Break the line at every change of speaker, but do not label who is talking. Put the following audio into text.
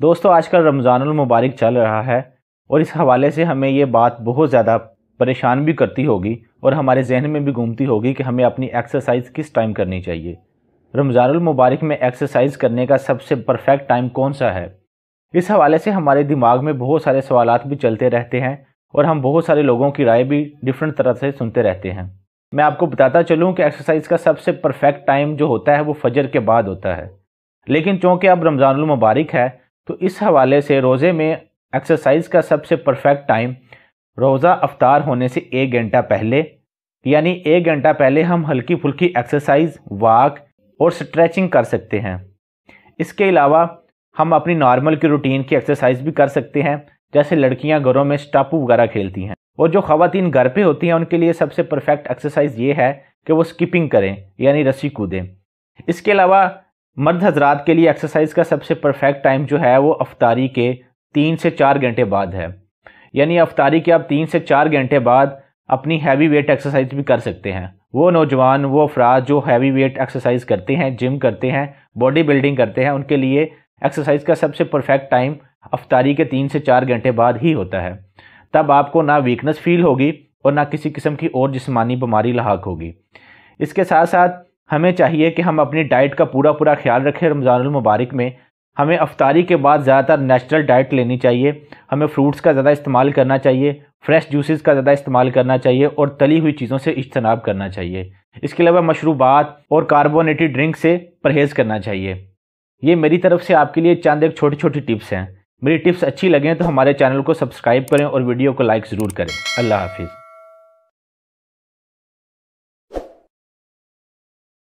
दोस्तों आजकल रमज़ानुल मुबारक चल रहा है और इस हवाले से हमें ये बात बहुत ज़्यादा परेशान भी करती होगी और हमारे जहन में भी घूमती होगी कि हमें अपनी एक्सरसाइज किस टाइम करनी चाहिए रमज़ानुल मुबारक में एक्सरसाइज करने का सबसे परफेक्ट टाइम कौन सा है इस हवाले से हमारे दिमाग में बहुत सारे सवाल भी चलते रहते हैं और हम बहुत सारे लोगों की राय भी डिफरेंट तरह से सुनते रहते हैं मैं आपको बताता चलूँ कि एक्सरसाइज का सबसे परफेक्ट टाइम जो होता है वो फजर के बाद होता है लेकिन चूँकि अब रमज़ानमबारक है तो इस हवाले से रोज़े में एक्सरसाइज का सबसे परफेक्ट टाइम रोज़ा अफ्तार होने से एक घंटा पहले यानी एक घंटा पहले हम हल्की फुल्की एक्सरसाइज वाक और स्ट्रेचिंग कर सकते हैं इसके अलावा हम अपनी नॉर्मल की रूटीन की एक्सरसाइज भी कर सकते हैं जैसे लड़कियां घरों में स्टापू वगैरह खेलती हैं और जो खातन घर पे होती हैं उनके लिए सबसे परफेक्ट एक्सरसाइज ये है कि वो स्किपिंग करें यानी रस्सी कूदें इसके अलावा मर्द हजरात के लिए एक्सरसाइज का सबसे परफेक्ट टाइम जो है वो अफ्तारी के तीन से चार घंटे बाद है यानी अफ्तारी के आप तीन से चार घंटे बाद अपनी हैवी वेट एक्सरसाइज भी कर सकते हैं वो नौजवान वो अफराद जो हैवी वेट एक्सरसाइज करते हैं जिम करते हैं बॉडी बिल्डिंग करते हैं उनके लिए एक्सरसाइज का सबसे परफेक्ट टाइम अफ्तारी के तीन से चार घंटे बाद ही होता है तब आपको ना वीकनेस फील होगी और ना किसी किस्म की और जिसमानी बीमारी लाक होगी इसके साथ साथ हमें चाहिए कि हम अपनी डाइट का पूरा पूरा ख्याल रखें रमज़ानमबारक में हमें अफ्तारी के बाद ज़्यादातर नेचुरल डाइट लेनी चाहिए हमें फ्रूट्स का ज़्यादा इस्तेमाल करना चाहिए फ्रेश जूसेस का ज़्यादा इस्तेमाल करना चाहिए और तली हुई चीज़ों से इज्तनाब करना चाहिए इसके अलावा मशरूबात और कार्बोनेटेड ड्रिंक से परहेज़ करना चाहिए ये मेरी तरफ से आपके लिए चंद एक छोटी छोटी टिप्स हैं मेरी टिप्स अच्छी लगें तो हमारे चैनल को सब्सक्राइब करें और वीडियो को लाइक ज़रूर करें अल्लाह हाफिज़